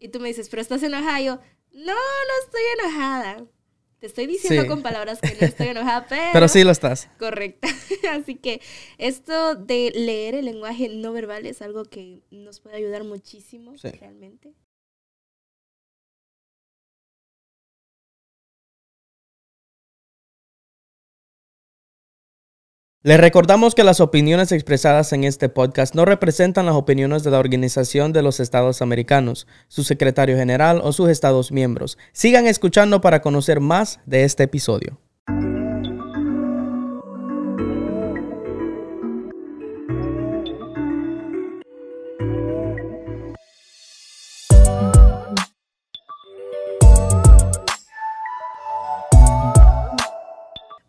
Y tú me dices, pero estás enojada. Y yo, no, no estoy enojada. Te estoy diciendo con palabras que no estoy enojada, pero... pero sí lo estás. Correcto. Así que esto de leer el lenguaje no verbal es algo que nos puede ayudar muchísimo, realmente. Les recordamos que las opiniones expresadas en este podcast no representan las opiniones de la Organización de los Estados Americanos, su secretario general o sus estados miembros. Sigan escuchando para conocer más de este episodio.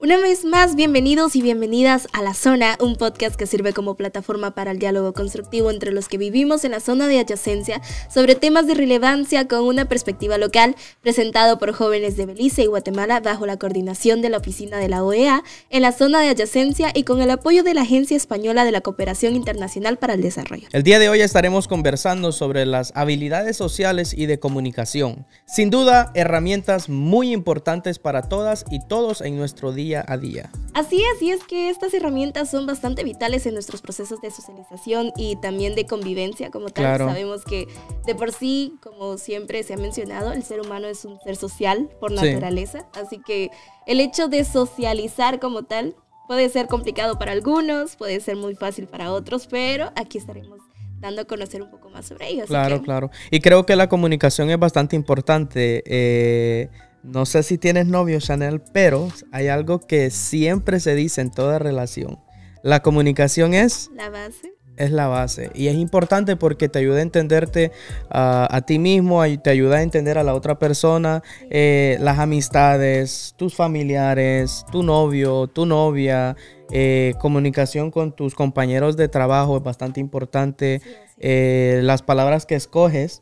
Una vez más, bienvenidos y bienvenidas a La Zona, un podcast que sirve como plataforma para el diálogo constructivo entre los que vivimos en la zona de adyacencia sobre temas de relevancia con una perspectiva local, presentado por jóvenes de Belice y Guatemala bajo la coordinación de la oficina de la OEA en la zona de adyacencia y con el apoyo de la Agencia Española de la Cooperación Internacional para el Desarrollo. El día de hoy estaremos conversando sobre las habilidades sociales y de comunicación. Sin duda, herramientas muy importantes para todas y todos en nuestro día a día. Así es, y es que estas herramientas son bastante vitales en nuestros procesos de socialización y también de convivencia como tal. Sabemos que de por sí, como siempre se ha mencionado, el ser humano es un ser social por naturaleza, así que el hecho de socializar como tal puede ser complicado para algunos, puede ser muy fácil para otros, pero aquí estaremos dando a conocer un poco más sobre ellos. Claro, claro. Y creo que la comunicación es bastante importante. Eh, no sé si tienes novio, Chanel, pero hay algo que siempre se dice en toda relación. La comunicación es... La base. Es la base. Y es importante porque te ayuda a entenderte ah, a ti mismo, te ayuda a entender a la otra persona, eh, las amistades, tus familiares, tu novio, tu novia. Eh, comunicación con tus compañeros de trabajo es bastante importante. Eh, las palabras que escoges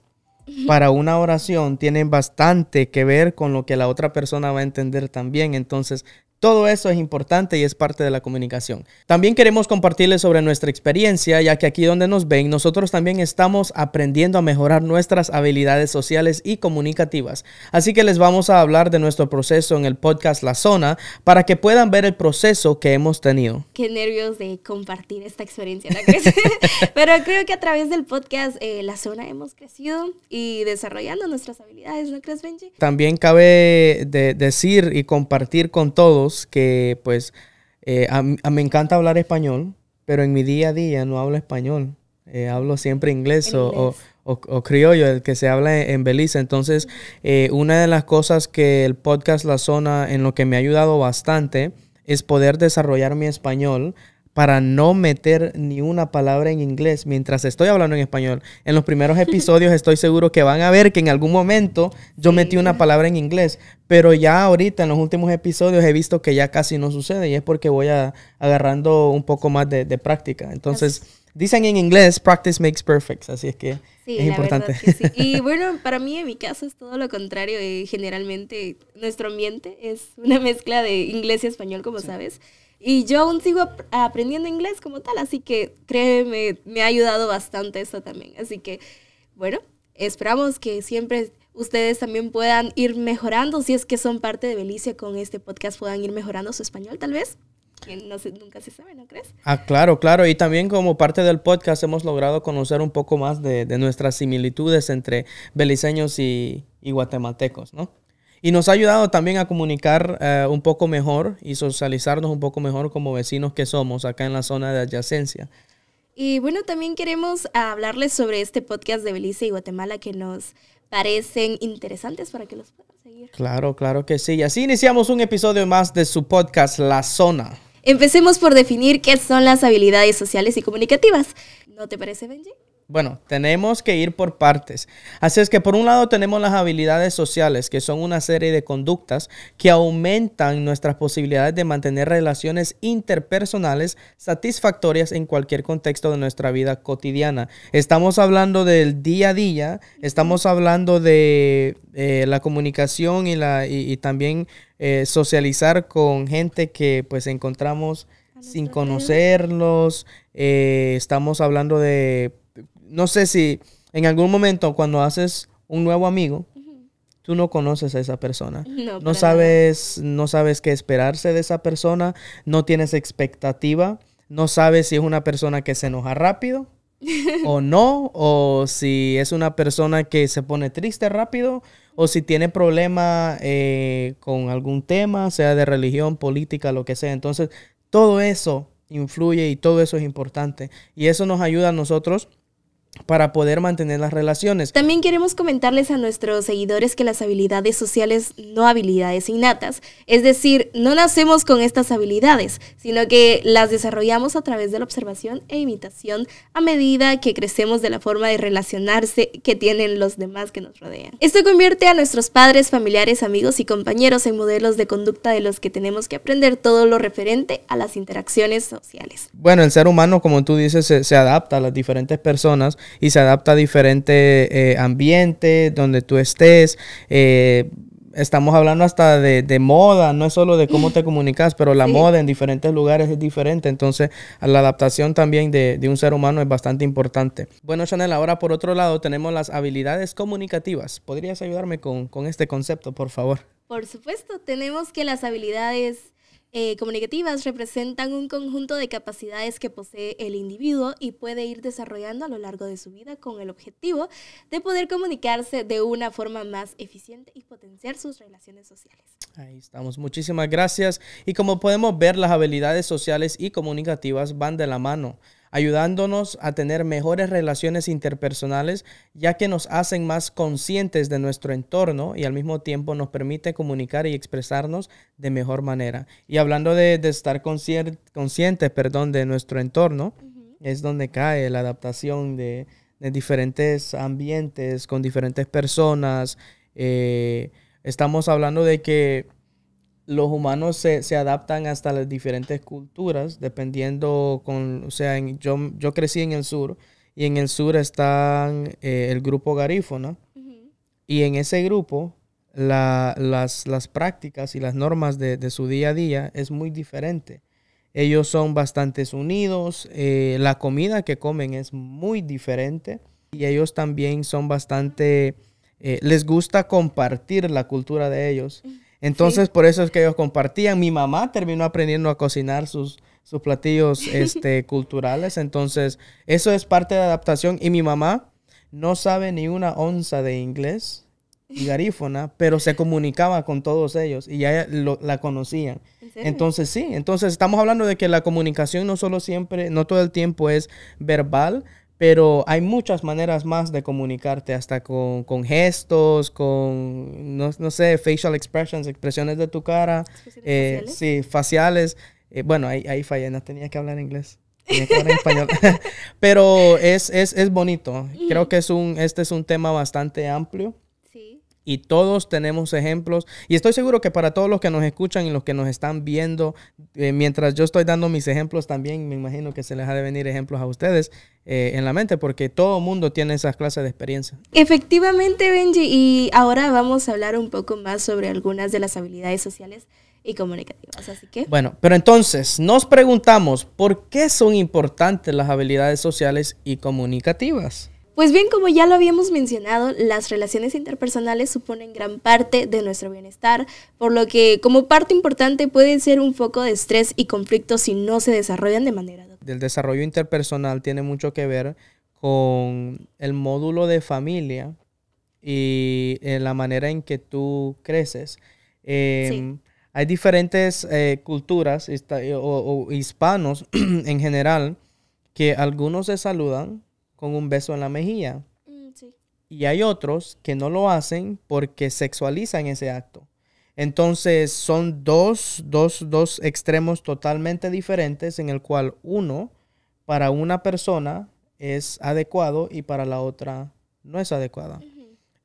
para una oración tiene bastante que ver con lo que la otra persona va a entender también. Entonces, todo eso es importante y es parte de la comunicación. También queremos compartirles sobre nuestra experiencia, ya que aquí donde nos ven, nosotros también estamos aprendiendo a mejorar nuestras habilidades sociales y comunicativas. Así que les vamos a hablar de nuestro proceso en el podcast La Zona para que puedan ver el proceso que hemos tenido. Qué nervios de compartir esta experiencia, ¿no Pero creo que a través del podcast eh, La Zona hemos crecido y desarrollando nuestras habilidades, ¿no crees, Benji? También cabe de decir y compartir con todos que pues eh, me encanta hablar español, pero en mi día a día no hablo español. Eh, hablo siempre inglés, o, criollo, el que se habla en, Belice. Entonces, eh, una de las cosas que el podcast La Zona en lo que me ha ayudado bastante es poder desarrollar mi español para no meter ni una palabra en inglés mientras estoy hablando en español. En los primeros episodios estoy seguro que van a ver que en algún momento yo metí una palabra en inglés, pero ya ahorita en los últimos episodios he visto que ya casi no sucede y es porque voy agarrando un poco más de, práctica. Entonces... dicen en inglés, practice makes perfect, así es que es importante. Y bueno, para mí en mi caso es todo lo contrario. Eh, generalmente nuestro ambiente es una mezcla de inglés y español, como sabes. Y yo aún sigo aprendiendo inglés como tal, así que créeme, me ha ayudado bastante eso también. Así que, bueno, esperamos que siempre ustedes también puedan ir mejorando, si es que son parte de Belice con este podcast, puedan ir mejorando su español tal vez. No se, nunca se sabe, ¿no crees? Ah, claro, claro. Y también como parte del podcast hemos logrado conocer un poco más de, de nuestras similitudes entre beliceños y, y guatemaltecos, ¿no? Y nos ha ayudado también a comunicar eh, un poco mejor y socializarnos un poco mejor como vecinos que somos acá en la zona de adyacencia. Y bueno, también queremos hablarles sobre este podcast de Belice y Guatemala que nos parecen interesantes para que los puedan seguir. Claro, claro que sí. Y así iniciamos un episodio más de su podcast La Zona. Empecemos por definir qué son las habilidades sociales y comunicativas. ¿No te parece, Benji? bueno, tenemos que ir por partes. Así es que por un lado tenemos las habilidades sociales, que son una serie de conductas que aumentan nuestras posibilidades de mantener relaciones interpersonales satisfactorias en cualquier contexto de nuestra vida cotidiana. Estamos hablando del día a día, estamos hablando de eh, la comunicación y, la, y, también eh, socializar con gente que pues encontramos sin conocerlos. Eh, estamos hablando de no sé si en algún momento cuando haces un nuevo amigo, tú no conoces a esa persona. No, sabes, no sabes qué esperarse de esa persona, no tienes expectativa, no sabes si es una persona que se enoja rápido o no, o si es una persona que se pone triste rápido, o si tiene problema eh, con algún tema, sea de religión, política, lo que sea. Entonces, todo eso influye y todo eso es importante. Y eso nos ayuda a nosotros para poder mantener las relaciones. También queremos comentarles a nuestros seguidores que las habilidades sociales no habilidades innatas, es decir, no nacemos con estas habilidades, sino que las desarrollamos a través de la observación e imitación a medida que crecemos de la forma de relacionarse que tienen los demás que nos rodean. Esto convierte a nuestros padres, familiares, amigos y compañeros en modelos de conducta de los que tenemos que aprender todo lo referente a las interacciones sociales. Bueno, el ser humano, como tú dices, se, se adapta a las diferentes personas, y se adapta a diferentes eh, ambientes donde tú estés. Eh, estamos hablando hasta de, moda, no es solo de cómo te comunicas, pero la moda en diferentes lugares es diferente. Entonces, la adaptación también de, un ser humano es bastante importante. Bueno, Chanel, ahora por otro lado tenemos las habilidades comunicativas. ¿Podrías ayudarme con, con este concepto, por favor? Por supuesto, tenemos que las habilidades eh, comunicativas representan un conjunto de capacidades que posee el individuo y puede ir desarrollando a lo largo de su vida con el objetivo de poder comunicarse de una forma más eficiente y potenciar sus relaciones sociales. Ahí estamos, muchísimas gracias. Y como podemos ver, las habilidades sociales y comunicativas van de la mano ayudándonos a tener mejores relaciones interpersonales, ya que nos hacen más conscientes de nuestro entorno y al mismo tiempo nos permite comunicar y expresarnos de mejor manera. Y hablando de, estar conscientes perdón, de nuestro entorno, es donde cae la adaptación de, diferentes ambientes, con diferentes personas. Eh, estamos hablando de que los humanos se, adaptan hasta las diferentes culturas, dependiendo con, o sea, yo, yo, crecí en el sur y en el sur están eh, el grupo garífona y en ese grupo las, prácticas y las normas de, su día a día es muy diferente. Ellos son bastante unidos, eh, la comida que comen es muy diferente y ellos también son bastante, eh, les gusta compartir la cultura de ellos. Entonces, por eso es que ellos compartían. Mi mamá terminó aprendiendo a cocinar sus, sus platillos este, culturales. Entonces, eso es parte de adaptación. Y mi mamá no sabe ni una onza de inglés y garífona, pero se comunicaba con todos ellos y ya la conocían. entonces sí, entonces estamos hablando de que la comunicación no solo siempre, no todo el tiempo es verbal, pero hay muchas maneras más de comunicarte, hasta con, gestos, con, no, sé, facial expressions, expresiones de tu cara. Eh, sí, faciales. Eh, bueno, ahí, fallé, no tenía que hablar inglés. español. Pero es, es, es bonito. Creo que es un, este es un tema bastante amplio y todos tenemos ejemplos. Y estoy seguro que para todos los que nos escuchan y los que nos están viendo, eh, mientras yo estoy dando mis ejemplos también, me imagino que se les ha de venir ejemplos a ustedes eh, en la mente, porque todo mundo tiene esas clases de experiencia. Efectivamente, Benji, y ahora vamos a hablar un poco más sobre algunas de las habilidades sociales y comunicativas, así que... Bueno, pero entonces nos preguntamos, ¿por qué son importantes las habilidades sociales y comunicativas? Pues bien, como ya lo habíamos mencionado, las relaciones interpersonales suponen gran parte de nuestro bienestar, por lo que como parte importante pueden ser un foco de estrés y conflicto si no se desarrollan de manera. El desarrollo interpersonal tiene mucho que ver con el módulo de familia y eh, la manera en que tú creces. Em, hay diferentes eh, culturas eh, o hispanos en general que algunos se saludan con un beso en la mejilla. Mm, y hay otros que no lo hacen porque sexualizan ese acto. Entonces son dos, dos, dos extremos totalmente diferentes en el cual uno para una persona es adecuado y para la otra no es adecuada.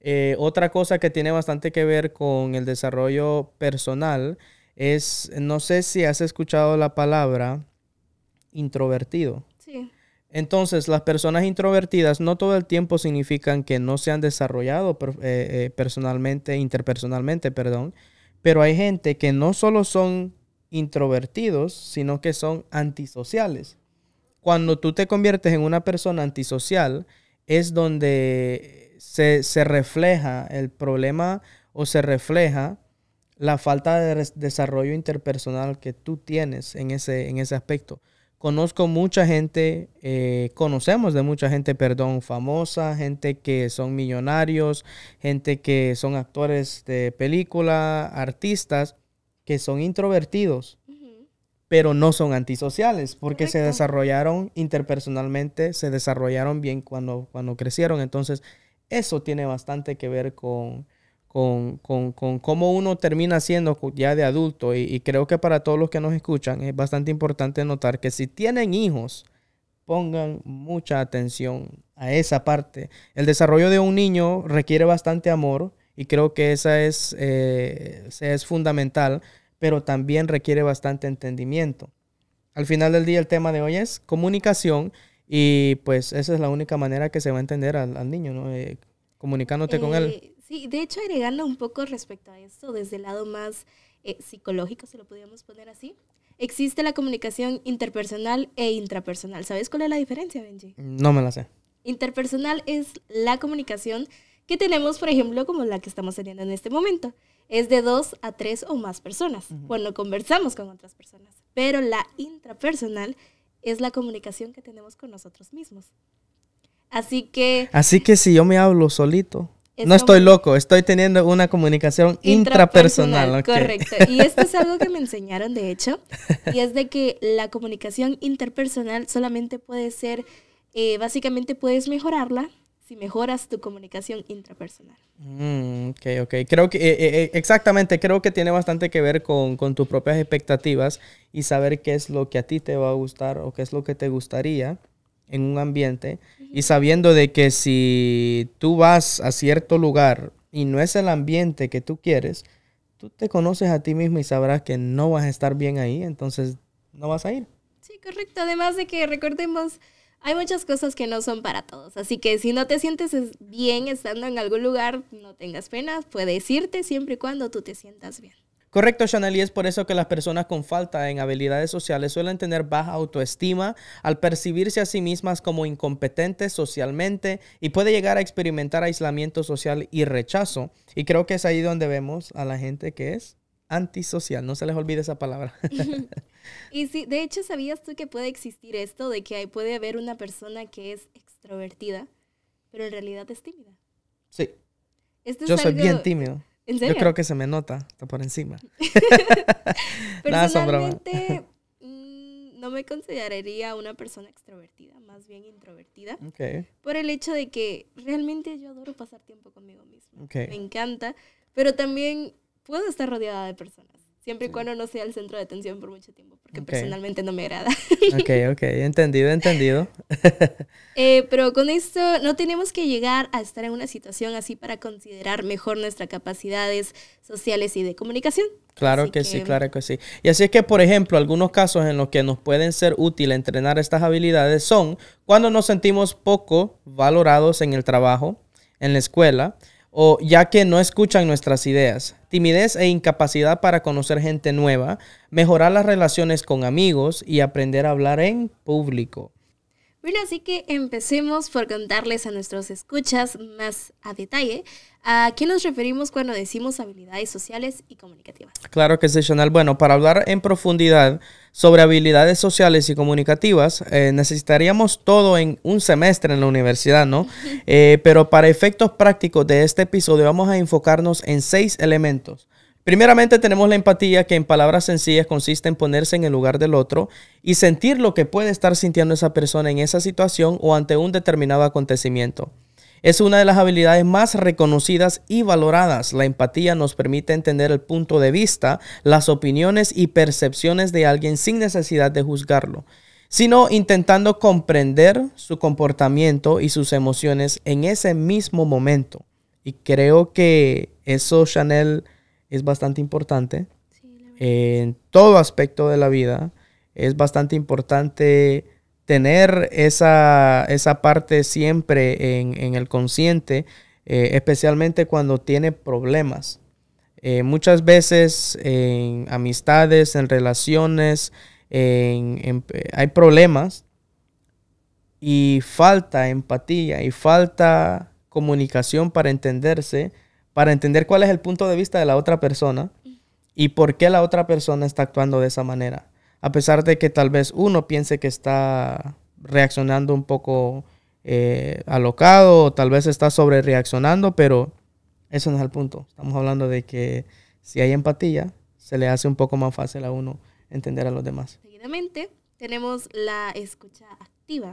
Eh, otra cosa que tiene bastante que ver con el desarrollo personal es, no sé si has escuchado la palabra introvertido. Sí. Entonces, las personas introvertidas no todo el tiempo significan que no se han desarrollado eh, eh, personalmente, interpersonalmente, perdón, pero hay gente que no solo son introvertidos, sino que son antisociales. Cuando tú te conviertes en una persona antisocial, es donde se, refleja el problema o se refleja la falta de desarrollo interpersonal que tú tienes en ese aspecto conozco mucha gente, eh, conocemos de mucha gente, perdón, famosa, gente que son millonarios, gente que son actores de película, artistas, que son introvertidos, pero no son antisociales, porque se desarrollaron interpersonalmente, se desarrollaron bien cuando, cuando crecieron. Entonces, eso tiene bastante que ver con con, con, cómo uno termina siendo ya de adulto. Y, creo que para todos los que nos escuchan es bastante importante notar que si tienen hijos, pongan mucha atención a esa parte. El desarrollo de un niño requiere bastante amor y creo que esa es, eh, es fundamental, pero también requiere bastante entendimiento. Al final del día el tema de hoy es comunicación y pues esa es la única manera que se va a entender al, niño, ¿no? Eh, comunicándote con eh, él. Sí, de hecho agregando un poco respecto a esto desde el lado más eh, psicológico, si lo pudiéramos poner así. Existe la comunicación interpersonal e intrapersonal. ¿Sabes cuál es la diferencia, Benji? No me la sé. Interpersonal es la comunicación que tenemos, por ejemplo, como la que estamos teniendo en este momento. Es de dos a tres o más personas cuando conversamos con otras personas. Pero la intrapersonal es la comunicación que tenemos con nosotros mismos. Así que... Así que si yo me hablo solito, no estoy loco, estoy teniendo una comunicación intrapersonal. Correcto. Y esto es algo que me enseñaron, de hecho, y es de que la comunicación interpersonal solamente puede ser, eh, básicamente puedes mejorarla si mejoras tu comunicación intrapersonal. Mm, ok, ok. Creo que, eh, eh, exactamente, creo que tiene bastante que ver con tus propias expectativas y saber qué es lo que a ti te va a gustar o qué es lo que te gustaría en un ambiente y sabiendo de que si tú vas a cierto lugar y no es el ambiente que tú quieres, tú te conoces a ti mismo y sabrás que no vas a estar bien ahí, entonces no vas a ir. Sí, correcto. Además de que recordemos, hay muchas cosas que no son para todos. Así que si no te sientes bien estando en algún lugar, no tengas pena puedes irte siempre y cuando tú te sientas bien. Correcto, Chanel, y es por eso que las personas con falta en habilidades sociales suelen tener baja autoestima al percibirse a sí mismas como incompetentes socialmente y puede llegar a experimentar aislamiento social y rechazo. Y creo que es ahí donde vemos a la gente que es antisocial, no se les olvide esa palabra. y sí, de hecho, ¿sabías tú que puede existir esto de que puede haber una persona que es extrovertida, pero en realidad es tímida? Sí. Yo soy bien tímido. Yo creo que se me nota, está por encima. Personalmente, mm, no me consideraría una persona extrovertida, más bien introvertida. Por el hecho de que realmente yo adoro pasar tiempo conmigo misma. Me encanta, pero también puedo estar rodeada de personas. Siempre y cuando no sea el centro de atención por mucho tiempo, porque personalmente no me agrada. Ok, ok, entendido, entendido. Eh, pero con esto no tenemos que llegar a estar en una situación así para considerar mejor nuestras capacidades sociales y de comunicación. Claro que, que, sí, claro que sí. Y así es que, por ejemplo, algunos casos en los que nos pueden ser útil entrenar estas habilidades son cuando nos sentimos poco valorados en el trabajo, en la escuela, o ya que no escuchan nuestras ideas, timidez e incapacidad para conocer gente nueva, mejorar las relaciones con amigos y aprender a hablar en público. Bueno, así que empecemos por contarles a nuestros escuchas más a detalle a qué nos referimos cuando decimos habilidades sociales y comunicativas. Claro que sí, Bueno, para hablar en profundidad sobre habilidades sociales y comunicativas, eh, necesitaríamos todo en un semestre en la universidad, ¿no? Eh, pero para efectos prácticos de este episodio vamos a enfocarnos en seis elementos Primeramente tenemos la empatía que en palabras sencillas consiste en ponerse en el lugar del otro y sentir lo que puede estar sintiendo esa persona en esa situación o ante un determinado acontecimiento. Es una de las habilidades más reconocidas y valoradas. La empatía nos permite entender el punto de vista, las opiniones y percepciones de alguien sin necesidad de juzgarlo, sino intentando comprender su comportamiento y sus emociones en ese mismo momento. Y creo que eso, Chanel, es bastante importante. en todo aspecto de la vida es bastante importante tener esa, parte siempre en, el consciente, eh, especialmente cuando tiene problemas. Eh, muchas veces en amistades, en relaciones, hay problemas y falta empatía y falta comunicación para entenderse para entender cuál es el punto de vista de la otra persona y por qué la otra persona está actuando de esa manera. A pesar de que tal vez uno piense que está reaccionando un poco eh, alocado o tal vez está sobre reaccionando, pero eso no es el punto. Estamos hablando de que si hay empatía, se le hace un poco más fácil a uno entender a los demás. Seguidamente tenemos la escucha activa.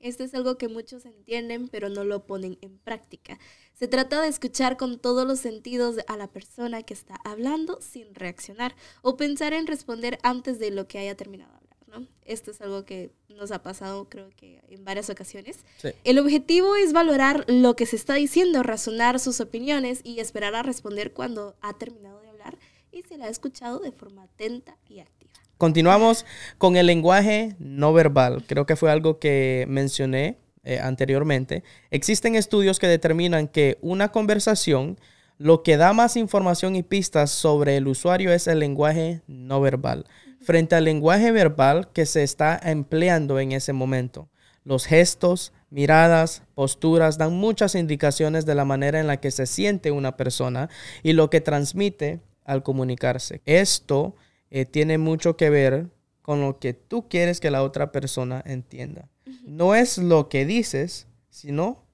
Esto es algo que muchos entienden, pero no lo ponen en práctica. Se trata de escuchar con todos los sentidos a la persona que está hablando sin reaccionar o pensar en responder antes de lo que haya terminado de hablar. ¿no? Esto es algo que nos ha pasado creo que en varias ocasiones. El objetivo es valorar lo que se está diciendo, razonar sus opiniones y esperar a responder cuando ha terminado de hablar y se la ha escuchado de forma atenta y activa. Continuamos con el lenguaje no verbal. Creo que fue algo que mencioné eh, anteriormente, existen estudios que determinan que una conversación lo que da más información y pistas sobre el usuario es el lenguaje no verbal, frente al lenguaje verbal que se está empleando en ese momento. Los gestos, miradas, posturas dan muchas indicaciones de la manera en la que se siente una persona y lo que transmite al comunicarse. Esto eh, tiene mucho que ver con lo que tú quieres que la otra persona entienda. No es lo que dices, sino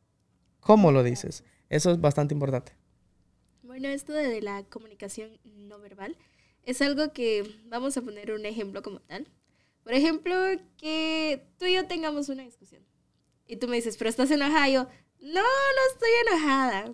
cómo lo dices. Eso es bastante importante. Bueno, esto de la comunicación no verbal es algo que vamos a poner un ejemplo como tal. Por ejemplo, que tú y yo tengamos una discusión y tú me dices, pero estás enojada. yo, no, no estoy enojada.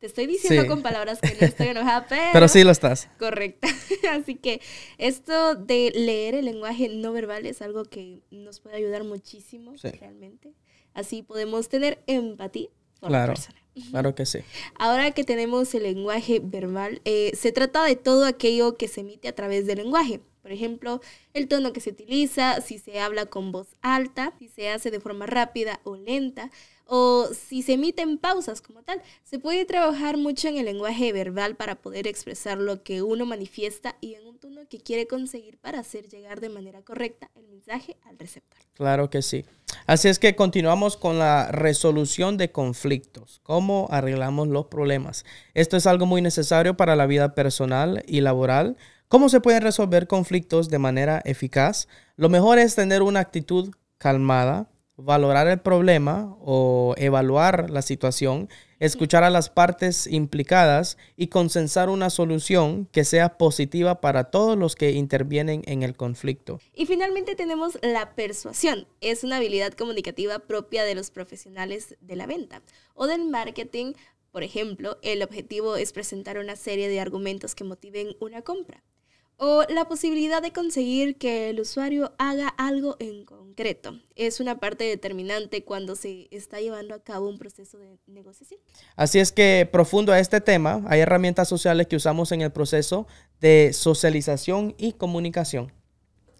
Te estoy diciendo con palabras que no estoy enojada, pero... pero sí lo estás. Correcto. Así que esto de leer el lenguaje no verbal es algo que nos puede ayudar muchísimo, realmente. Así podemos tener empatía con claro. la persona. Claro que sí. Ahora que tenemos el lenguaje verbal, eh, se trata de todo aquello que se emite a través del lenguaje. Por ejemplo, el tono que se utiliza, si se habla con voz alta, si se hace de forma rápida o lenta, o si se emiten pausas como tal. Se puede trabajar mucho en el lenguaje verbal para poder expresar lo que uno manifiesta y en un tono que quiere conseguir para hacer llegar de manera correcta el mensaje al receptor. Claro que sí. Así es que continuamos con la resolución de conflictos, cómo arreglamos los problemas. Esto es algo muy necesario para la vida personal y laboral ¿Cómo se pueden resolver conflictos de manera eficaz? Lo mejor es tener una actitud calmada, valorar el problema o evaluar la situación, escuchar a las partes implicadas y consensar una solución que sea positiva para todos los que intervienen en el conflicto. Y finalmente tenemos la persuasión. Es una habilidad comunicativa propia de los profesionales de la venta o del marketing. Por ejemplo, el objetivo es presentar una serie de argumentos que motiven una compra o la posibilidad de conseguir que el usuario haga algo en concreto. Es una parte determinante cuando se está llevando a cabo un proceso de negociación. Así es que, profundo a este tema, hay herramientas sociales que usamos en el proceso de socialización y comunicación.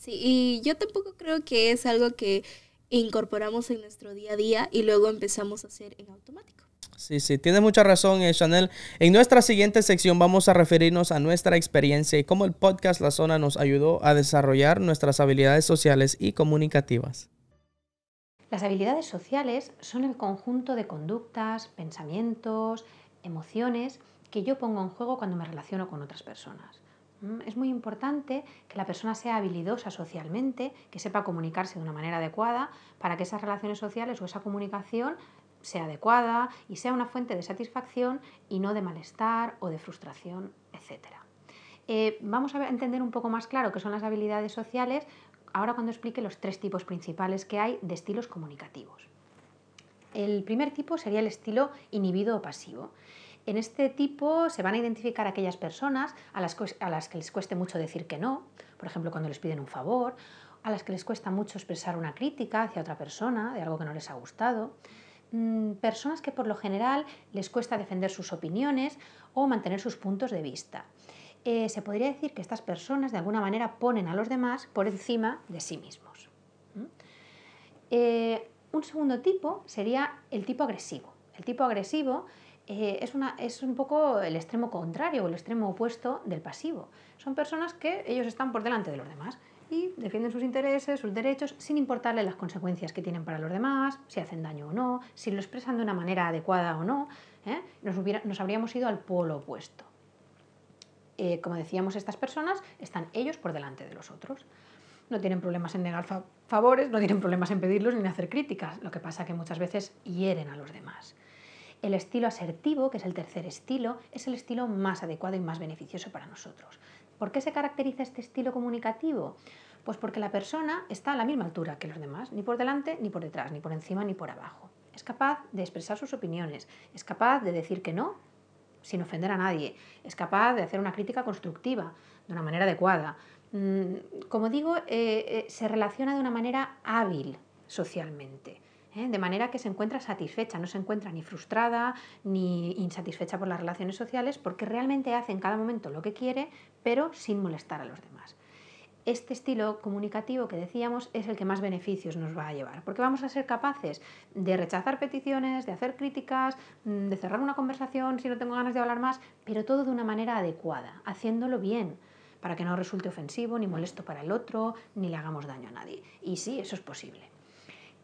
Sí, y yo tampoco creo que es algo que incorporamos en nuestro día a día y luego empezamos a hacer en automático. Sí, sí, tiene mucha razón, eh, Chanel. En nuestra siguiente sección vamos a referirnos a nuestra experiencia y cómo el podcast La Zona nos ayudó a desarrollar nuestras habilidades sociales y comunicativas. Las habilidades sociales son el conjunto de conductas, pensamientos, emociones que yo pongo en juego cuando me relaciono con otras personas. Mm, es muy importante que la persona sea habilidosa socialmente, que sepa comunicarse de una manera adecuada para que esas relaciones sociales o esa comunicación sea adecuada y sea una fuente de satisfacción y no de malestar o de frustración, etc. Eh, vamos a entender un poco más claro qué son las habilidades sociales ahora cuando explique los tres tipos principales que hay de estilos comunicativos. El primer tipo sería el estilo inhibido o pasivo. En este tipo se van a identificar aquellas personas a las, que les cueste mucho decir que no, por ejemplo cuando les piden un favor, a las que les cuesta mucho expresar una crítica hacia otra persona de algo que no les ha gustado, Mm, personas que por lo general les cuesta defender sus opiniones o mantener sus puntos de vista. Eh, se podría decir que estas personas de alguna manera ponen a los demás por encima de sí mismos. Eh, un segundo tipo sería el tipo agresivo. El tipo agresivo eh, es, es, un poco el extremo contrario o el extremo opuesto del pasivo. Son personas que ellos están por delante de los demás y defienden sus intereses, sus derechos, sin importarle las consecuencias que tienen para los demás, si hacen daño o no, si lo expresan de una manera adecuada o no. ¿eh? Nos, habríamos ido al polo opuesto. Eh, como decíamos, estas personas están ellos por delante de los otros. No tienen problemas en negar favores, no tienen problemas en pedirlos ni en hacer críticas. Lo que pasa que muchas veces hieren a los demás. El estilo asertivo, que es el tercer estilo, es el estilo más adecuado y más beneficioso para nosotros. ¿Por qué se caracteriza este estilo comunicativo? Pues porque la persona está a la misma altura que los demás, ni por delante, ni por detrás, ni por encima, ni por abajo. Es capaz de expresar sus opiniones, es capaz de decir que no sin ofender a nadie, es capaz de hacer una crítica constructiva de una manera adecuada. Mm, como digo, eh, eh, se relaciona de una manera hábil socialmente. ¿eh? de manera que se encuentra satisfecha, no se encuentra ni frustrada ni insatisfecha por las relaciones sociales, porque realmente hace en cada momento lo que quiere, pero sin molestar a los demás. Este estilo comunicativo que decíamos es el que más beneficios nos va a llevar, porque vamos a ser capaces de rechazar peticiones, de hacer críticas, mm, de cerrar una conversación si no tengo ganas de hablar más, pero todo de una manera adecuada, haciéndolo bien, para que no resulte ofensivo, ni molesto para el otro, ni le hagamos daño a nadie. Y sí, eso es posible.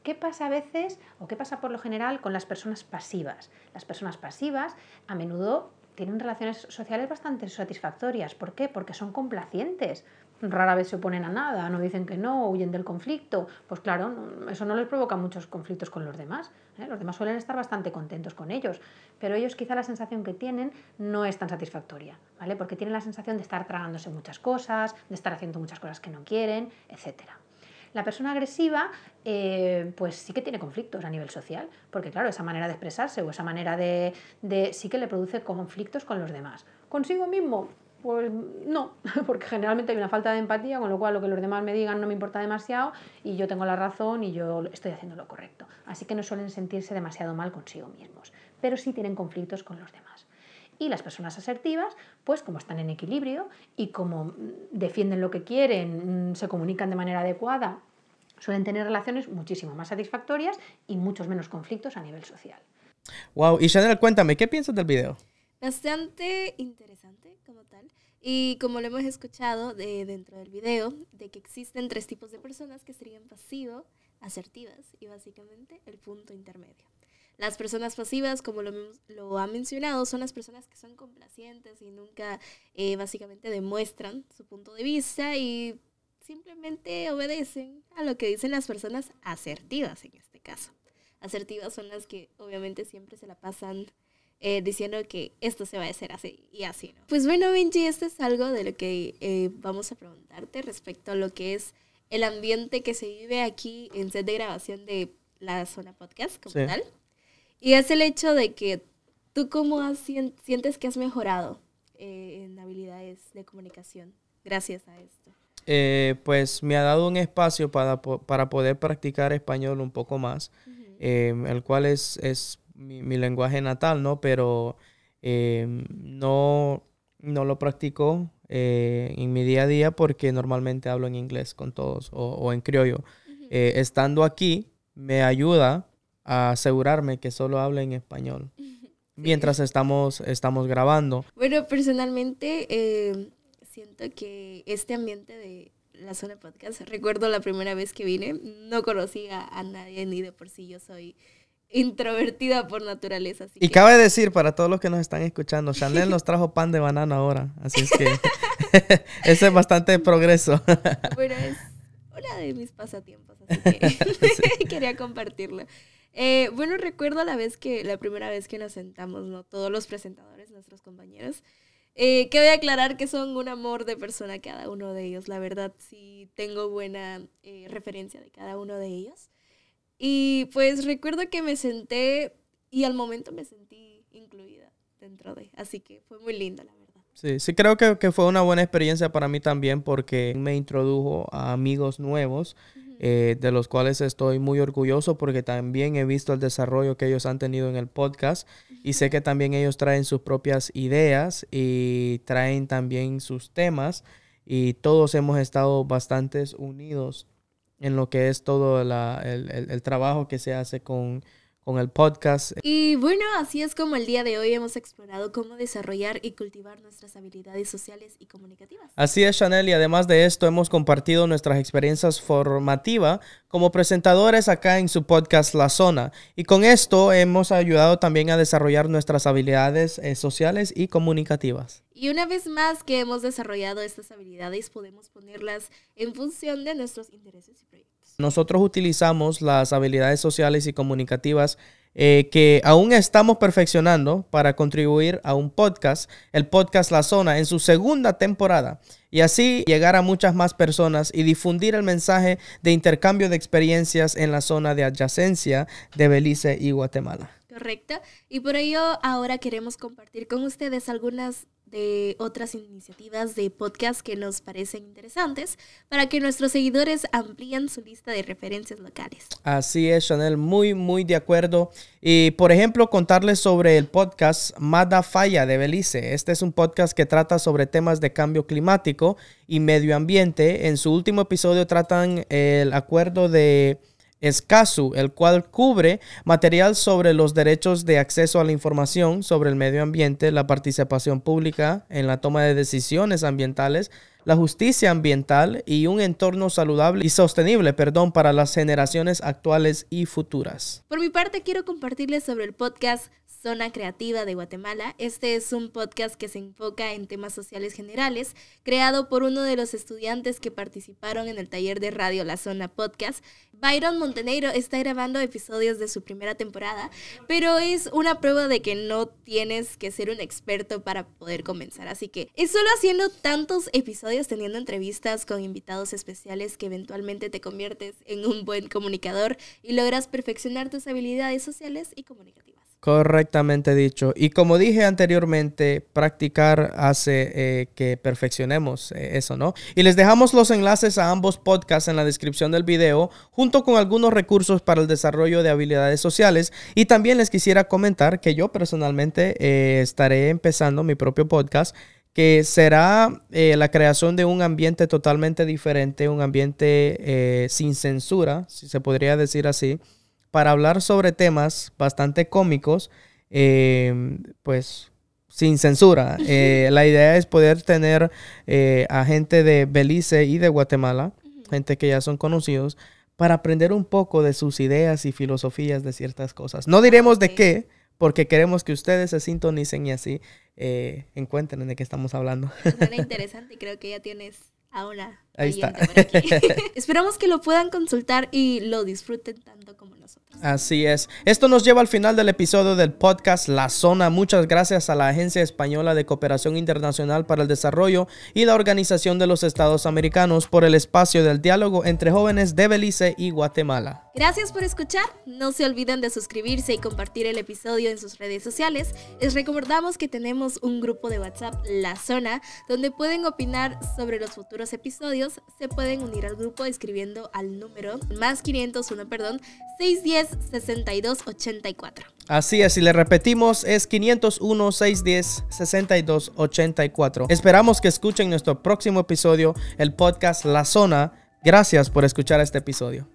¿Qué pasa a veces o qué pasa por lo general con las personas pasivas? Las personas pasivas a menudo tienen relaciones sociales bastante satisfactorias. ¿Por qué? Porque son complacientes. Rara vez se oponen a nada, no dicen que no, huyen del conflicto. Pues claro, eso no les provoca muchos conflictos con los demás. ¿eh? Los demás suelen estar bastante contentos con ellos, pero ellos quizá la sensación que tienen no es tan satisfactoria, ¿vale? Porque tienen la sensación de estar tragándose muchas cosas, de estar haciendo muchas cosas que no quieren, etcétera la persona agresiva eh, pues sí que tiene conflictos a nivel social, porque claro, esa manera de expresarse o esa manera de, de sí que le produce conflictos con los demás. Consigo mismo, pues no, porque generalmente hay una falta de empatía, con lo cual lo que los demás me digan no me importa demasiado y yo tengo la razón y yo estoy haciendo lo correcto. Así que no suelen sentirse demasiado mal consigo mismos, pero sí tienen conflictos con los demás. Y las personas asertivas, pues como están en equilibrio y como mm, defienden lo que quieren, mm, se comunican de manera adecuada, suelen tener relaciones muchísimo más satisfactorias y muchos menos conflictos a nivel social. Wow, y Chanel, cuéntame, ¿qué piensas del video? Bastante interesante como tal. Y como lo hemos escuchado de, dentro del video, de que existen tres tipos de personas que serían pasivo, asertivas y básicamente el punto intermedio. Las personas pasivas, como lo, ha mencionado, son las personas que son complacientes y nunca eh, básicamente demuestran su punto de vista y simplemente obedecen a lo que dicen las personas asertivas en este caso. Asertivas son las que obviamente siempre se la pasan eh, diciendo que esto se va a hacer así y así, ¿no? Pues bueno, Benji, esto es algo de lo que eh, vamos a preguntarte respecto a lo que es el ambiente que se vive aquí en set de grabación de la zona podcast como tal. Y es el hecho de que tú cómo sientes que has mejorado eh, en habilidades de comunicación gracias a esto. Eh, pues me ha dado un espacio para, poder practicar español un poco más, em, el cual es, mi, lenguaje natal, ¿no? Pero em, no, no lo practico eh, en mi día a día porque normalmente hablo en inglés con todos o, en criollo. estando aquí me ayuda a asegurarme que solo hable en español mientras estamos, estamos grabando. Bueno, personalmente eh, siento que este ambiente de la zona podcast, recuerdo la primera vez que vine, no conocía a nadie ni de por sí yo soy introvertida por naturaleza. y cabe decir para todos los que nos están escuchando, Chanel nos trajo pan de banana ahora, así es que ese es bastante progreso. bueno, es una de mis pasatiempos, así que quería compartirlo. Eh, bueno, recuerdo la vez que, la primera vez que nos sentamos, ¿no? Todos los presentadores, nuestros compañeros. que voy a aclarar que son un amor de persona cada uno de ellos. La verdad, sí tengo buena eh, referencia de cada uno de ellos. Y pues recuerdo que me senté y al momento me sentí incluida dentro de. Así que fue muy linda la verdad. Sí, sí creo que, fue una buena experiencia para mí también porque me introdujo a amigos nuevos. Eh, de los cuales estoy muy orgulloso porque también he visto el desarrollo que ellos han tenido en el podcast y sé que también ellos traen sus propias ideas y traen también sus temas y todos hemos estado bastante unidos en lo que es todo el trabajo que se hace con con el podcast. Y bueno, así es como el día de hoy hemos explorado cómo desarrollar y cultivar nuestras habilidades sociales y comunicativas. Así es, Chanel, y además de esto hemos compartido nuestras experiencias formativas como presentadores acá en su podcast La Zona. Y con esto hemos ayudado también a desarrollar nuestras habilidades eh, sociales y comunicativas. Y una vez más que hemos desarrollado estas habilidades, podemos ponerlas en función de nuestros intereses y proyectos. Nosotros utilizamos las habilidades sociales y comunicativas eh, que aún estamos perfeccionando para contribuir a un podcast, el podcast La Zona, en su segunda temporada, y así llegar a muchas más personas y difundir el mensaje de intercambio de experiencias en la zona de adyacencia de Belice y Guatemala. Correcto. Y por ello ahora queremos compartir con ustedes algunas de otras iniciativas de podcast que nos parecen interesantes para que nuestros seguidores amplíen su lista de referencias locales. Así es, Chanel, muy, muy de acuerdo. Y, por ejemplo, contarles sobre el podcast Mada Falla de Belice. Este es un podcast que trata sobre temas de cambio climático y medio ambiente. En su último episodio tratan el acuerdo de escaso, el cual cubre material sobre los derechos de acceso a la información sobre el medio ambiente, la participación pública en la toma de decisiones ambientales, la justicia ambiental y un entorno saludable y sostenible, perdón, para las generaciones actuales y futuras. Por mi parte, quiero compartirles sobre el podcast Zona Creativa de Guatemala. Este es un podcast que se enfoca en temas sociales generales, creado por uno de los estudiantes que participaron en el taller de radio La Zona Podcast. Byron Montenegro está grabando episodios de su primera temporada, pero es una prueba de que no tienes que ser un experto para poder comenzar. Así que es solo haciendo tantos episodios, teniendo entrevistas con invitados especiales que eventualmente te conviertes en un buen comunicador y logras perfeccionar tus habilidades sociales y comunicativas. Correctamente dicho. Y como dije anteriormente, practicar hace eh, que perfeccionemos eh, eso, ¿no? Y les dejamos los enlaces a ambos podcasts en la descripción del video, junto con algunos recursos para el desarrollo de habilidades sociales. Y también les quisiera comentar que yo personalmente eh, estaré empezando mi propio podcast que será la creación de un ambiente totalmente diferente, un ambiente sin censura, si se podría decir así, para hablar sobre temas bastante cómicos, em, pues sin censura. Eh, la idea es poder tener eh, a gente de Belice y de Guatemala, gente que ya son conocidos, para aprender un poco de sus ideas y filosofías de ciertas cosas. No diremos de qué, porque queremos que ustedes se sintonicen y así eh, encuentren de qué estamos hablando. interesante creo que ya tienes ahora. Ahí está. Esperamos que lo puedan consultar y lo disfruten tanto como Así es. Esto nos lleva al final del episodio del podcast La Zona. Muchas gracias a la Agencia Española de Cooperación Internacional para el Desarrollo y la Organización de los Estados Americanos por el espacio del diálogo entre jóvenes de Belice y Guatemala. Gracias por escuchar. No se olviden de suscribirse y compartir el episodio en sus redes sociales. Les recordamos que tenemos un grupo de WhatsApp, La Zona, donde pueden opinar sobre los futuros episodios. Se pueden unir al grupo escribiendo al número más 501, perdón, 610 6284. Así es, y le repetimos, es 501 610 6284. Esperamos que escuchen nuestro próximo episodio, el podcast La Zona. Gracias por escuchar este episodio.